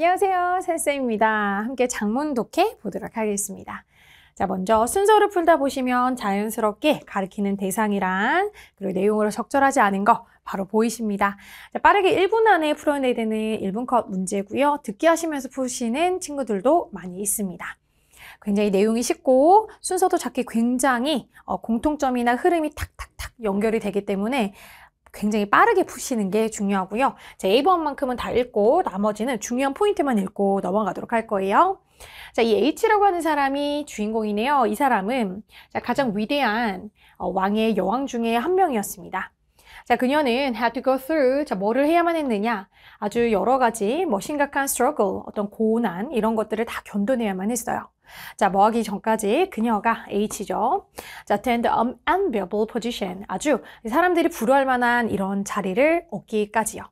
안녕하세요. 셀쌤입니다. 함께 장문 독해 보도록 하겠습니다. 자, 먼저 순서를 풀다 보시면 자연스럽게 가리키는 대상이랑 그리고 내용으로 적절하지 않은 거 바로 보이십니다. 자, 빠르게 1분 안에 풀어내야 되는 1분 컷 문제고요. 듣기 하시면서 푸시는 친구들도 많이 있습니다. 굉장히 내용이 쉽고 순서도 작게 굉장히 어, 공통점이나 흐름이 탁탁탁 연결이 되기 때문에 굉장히 빠르게 푸시는 게 중요하고요. 자, A번만큼은 다 읽고 나머지는 중요한 포인트만 읽고 넘어가도록 할 거예요. 자, 이 H라고 하는 사람이 주인공이네요. 이 사람은 가장 위대한 어, 왕의 여왕 중에 한 명이었습니다. 자, 그녀는 had to go through, 자, 뭐를 해야만 했느냐. 아주 여러 가지, 뭐, 심각한 struggle, 어떤 고난, 이런 것들을 다 견뎌내야만 했어요. 자, 뭐 하기 전까지 그녀가 H죠. 자, attend an enviable position. 아주 사람들이 부러울 만한 이런 자리를 얻기까지요.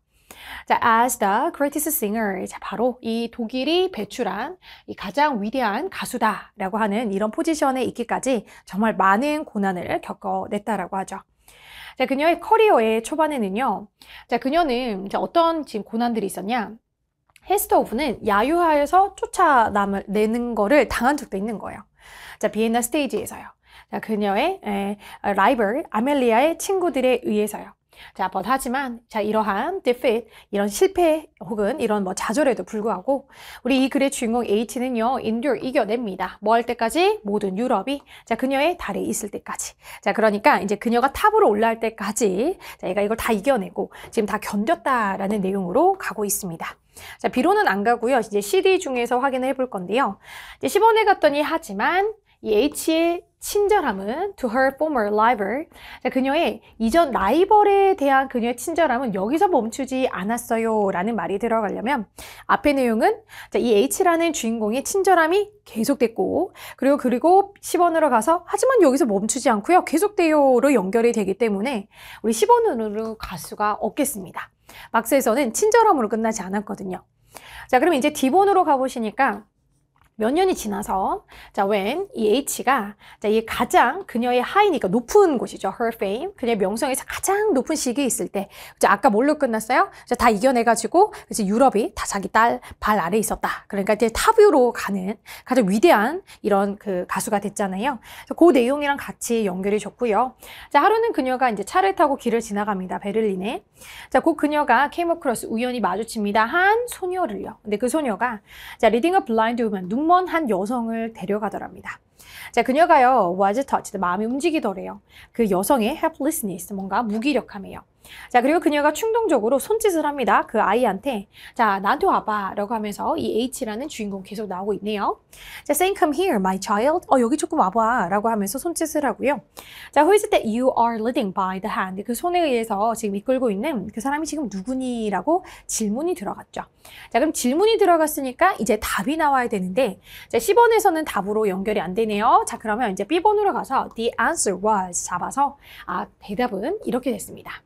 자, as the greatest singer. 자, 바로 이 독일이 배출한 이 가장 위대한 가수다라고 하는 이런 포지션에 있기까지 정말 많은 고난을 겪어냈다라고 하죠. 자, 그녀의 커리어의 초반에는요. 자, 그녀는 어떤 지금 고난들이 있었냐? 헤스터오브는 야유하에서 쫓아내는 남을 거를 당한 적도 있는 거예요. 자, 비엔나 스테이지에서요. 자, 그녀의 라이벌 아멜리아의 친구들에 의해서요. 자, but 하지만 자 이러한 defeat 이런 실패 혹은 이런 뭐 좌절에도 불구하고 우리 이 글의 주인공 H는요 endure 이겨냅니다. 뭐 할 때까지 모든 유럽이 자 그녀의 달에 있을 때까지 자 그러니까 이제 그녀가 탑으로 올라갈 때까지 자 얘가 이걸 다 이겨내고 지금 다 견뎠다라는 내용으로 가고 있습니다. 자, 비로는 안 가고요. 이제 CD 중에서 확인을 해볼 건데요. 이제 10원에 갔더니 하지만 이 H의 친절함은 to her former l o v e r 자, 그녀의 이전 라이벌에 대한 그녀의 친절함은 여기서 멈추지 않았어요 라는 말이 들어가려면 앞의 내용은 자, 이 H라는 주인공의 친절함이 계속됐고 그리고 그리고 10원으로 가서 하지만 여기서 멈추지 않고요 계속돼요로 연결이 되기 때문에 우리 10원으로 갈 수가 없겠습니다 막스에서는 친절함으로 끝나지 않았거든요. 자, 그럼 이제 디본으로 가보시니까 몇 년이 지나서 자 when 이 H가 자 이게 가장 그녀의 하이니까 높은 곳이죠 her fame 그녀의 명성에서 가장 높은 시기에 있을 때 자, 아까 뭘로 끝났어요? 자, 다 이겨내가지고 이제 유럽이 다 자기 딸 발 아래 있었다 그러니까 이제 탑유로 가는 가장 위대한 이런 그 가수가 됐잖아요 그 내용이랑 같이 연결이 줬고요 자 하루는 그녀가 이제 차를 타고 길을 지나갑니다 베를린에 자그 그녀가 케이머크로스 우연히 마주칩니다 한 소녀를요 근데 그 소녀가 자 리딩 어 블라인드 우먼 눈 먼한 여성을 데려가더랍니다. 자, 그녀가요, was touched, 마음이 움직이더래요. 그 여성의 helplessness, 뭔가 무기력함이에요. 자, 그리고 그녀가 충동적으로 손짓을 합니다. 그 아이한테. 자, 나한테 와봐. 라고 하면서 이 H라는 주인공 계속 나오고 있네요. 자, saying come here, my child. 어, 여기 조금 와봐. 라고 하면서 손짓을 하고요. 자, who is it that you are leading by the hand? 그 손에 의해서 지금 이끌고 있는 그 사람이 지금 누구니? 라고 질문이 들어갔죠. 자, 그럼 질문이 들어갔으니까 이제 답이 나와야 되는데, 자, 1번에서는 답으로 연결이 안 되네요. 자, 그러면 이제 B번으로 가서 the answer was 잡아서, 아, 대답은 이렇게 됐습니다.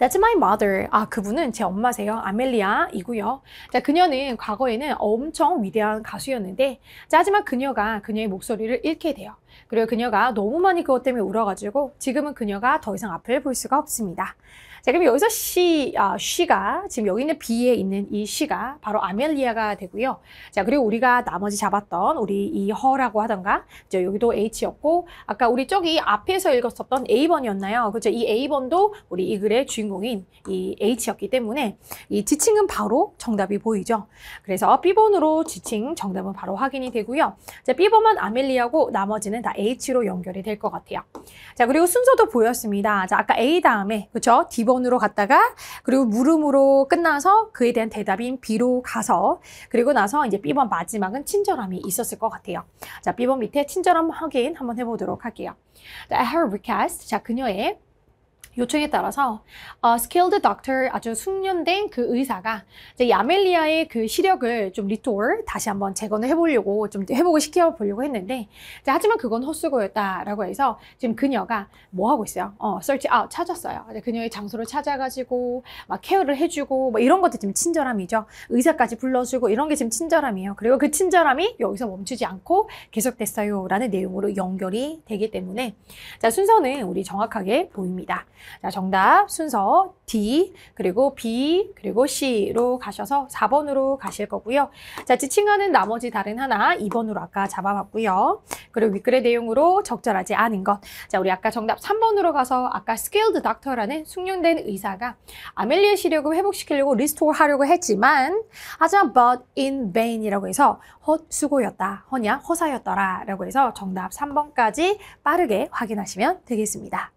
That's my mother. 아, 그분은 제 엄마세요. 아멜리아이고요. 자, 그녀는 과거에는 엄청 위대한 가수였는데 자, 하지만 그녀가 그녀의 목소리를 잃게 돼요. 그리고 그녀가 너무 많이 그것 때문에 울어가지고 지금은 그녀가 더 이상 앞을 볼 수가 없습니다. 자, 그럼 여기서 she, 아, 가 지금 여기 있는 B에 있는 이 s 가 바로 아멜리아가 되고요. 자, 그리고 우리가 나머지 잡았던 우리 이 허라고 하던가 저 여기도 H였고 아까 우리 저기 앞에서 읽었었던 A번이었나요? 그죠이 A번도 우리 이 글의 주인공인 이 H였기 때문에 이 지칭은 바로 정답이 보이죠. 그래서 B번으로 지칭 정답은 바로 확인이 되고요. 자, B번만 아멜리아고 나머지는 얘는 다 H로 연결이 될 것 같아요. 자, 그리고 순서도 보였습니다. 자, 아까 A 다음에, 그쵸? D번으로 갔다가, 그리고 물음으로 끝나서 그에 대한 대답인 B로 가서, 그리고 나서 이제 B번 마지막은 친절함이 있었을 것 같아요. 자, B번 밑에 친절함 확인 한번 해보도록 할게요. 자, her request. 자, 그녀의 요청에 따라서 어, skilled doctor 아주 숙련된 그 의사가 이제 야멜리아의 그 시력을 좀 리토얼 다시 한번 재건을 해보려고 좀 회복을 시켜 보려고 했는데 이제 하지만 그건 헛수고였다라고 해서 지금 그녀가 뭐 하고 있어요? 어, search out 찾았어요. 이제 그녀의 장소를 찾아가지고 막 케어를 해주고 뭐 이런 것도 지금 친절함이죠. 의사까지 불러주고 이런 게 지금 친절함이에요. 그리고 그 친절함이 여기서 멈추지 않고 계속됐어요라는 내용으로 연결이 되기 때문에 자 순서는 우리 정확하게 보입니다. 자, 정답 순서 D 그리고 B 그리고 C로 가셔서 4번으로 가실 거고요. 자, 지칭하는 나머지 다른 하나 2번으로 아까 잡아봤고요. 그리고 윗글의 내용으로 적절하지 않은 것. 자, 우리 아까 정답 3번으로 가서 아까 skilled doctor라는 숙련된 의사가 아멜리의 시력을 회복시키려고 리스토어 하려고 했지만 하지만 but in vain이라고 해서 헛수고였다. 허냐 허사였더라 라고 해서 정답 3번까지 빠르게 확인하시면 되겠습니다.